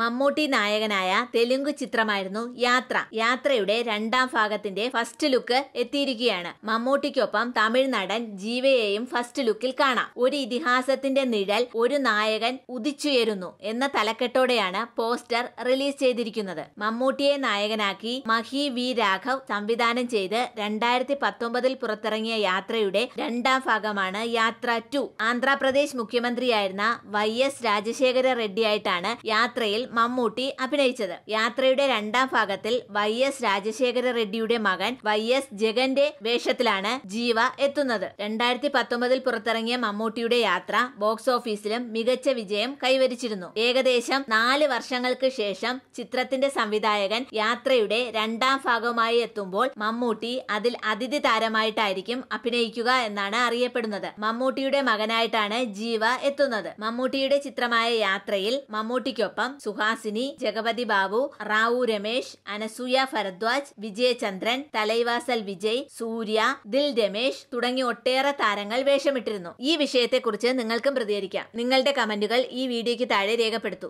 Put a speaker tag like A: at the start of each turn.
A: മമ്മൂട്ടി നായകനായ തെലുങ്ക് ചിത്രമായിരുന്നു യാത്ര യാത്രയുടെ രണ്ടാം ഭാഗത്തിന്റെ ഫസ്റ്റ് ലുക്ക് എത്തിയിരിക്കുകയാണ് മമ്മൂട്ടിക്കൊപ്പം തമിഴ് നടൻ ജീവയെയും ഫസ്റ്റ് ലുക്കിൽ കാണാം ഒരു ഇതിഹാസത്തിന്റെ നിഴൽ ഒരു നായകൻ ഉദിച്ചുയരുന്നു എന്ന തലക്കെട്ടോടെയാണ് പോസ്റ്റർ റിലീസ് ചെയ്തിരിക്കുന്നത് മമ്മൂട്ടിയെ നായകനാക്കി മഹി വി രാഘവ് സംവിധാനം ചെയ്ത് രണ്ടായിരത്തി പത്തൊമ്പതിൽ പുറത്തിറങ്ങിയ യാത്രയുടെ രണ്ടാം ഭാഗമാണ് യാത്ര ടു ആന്ധ്രാപ്രദേശ് മുഖ്യമന്ത്രിയായിരുന്ന വൈ എസ് രാജശേഖര റെഡ്ഡിയായിട്ടാണ് യാത്രയിൽ മമ്മൂട്ടി അഭിനയിച്ചത് യാത്രയുടെ രണ്ടാം ഭാഗത്തിൽ വൈ എസ് രാജശേഖര റെഡ്ഡിയുടെ മകൻ വൈ എസ് ജഗന്റെ വേഷത്തിലാണ് ജീവ എത്തുന്നത് രണ്ടായിരത്തി പത്തൊമ്പതിൽ പുറത്തിറങ്ങിയ മമ്മൂട്ടിയുടെ യാത്ര ബോക്സ് ഓഫീസിലും മികച്ച വിജയം കൈവരിച്ചിരുന്നു ഏകദേശം നാല് വർഷങ്ങൾക്ക് ശേഷം ചിത്രത്തിന്റെ സംവിധായകൻ യാത്രയുടെ രണ്ടാം ഭാഗമായി എത്തുമ്പോൾ മമ്മൂട്ടി അതിൽ അതിഥി താരമായിട്ടായിരിക്കും അഭിനയിക്കുക എന്നാണ് അറിയപ്പെടുന്നത് മമ്മൂട്ടിയുടെ മകനായിട്ടാണ് ജീവ എത്തുന്നത് മമ്മൂട്ടിയുടെ ചിത്രമായ യാത്രയിൽ മമ്മൂട്ടിക്കൊപ്പം സുഹാസിനി ജഗപതി ബാബു റാവു രമേശ് അനസൂയ ഭരദ്വാജ് വിജയചന്ദ്രൻ തലൈവാസൽ വിജയ് സൂര്യ ദിൽ രമേശ് തുടങ്ങി ഒട്ടേറെ താരങ്ങൾ വേഷമിട്ടിരുന്നു ഈ വിഷയത്തെക്കുറിച്ച് നിങ്ങൾക്കും പ്രതികരിക്കാം നിങ്ങളുടെ കമന്റുകൾ ഈ വീഡിയോയ്ക്ക് താഴെ രേഖപ്പെടുത്തൂ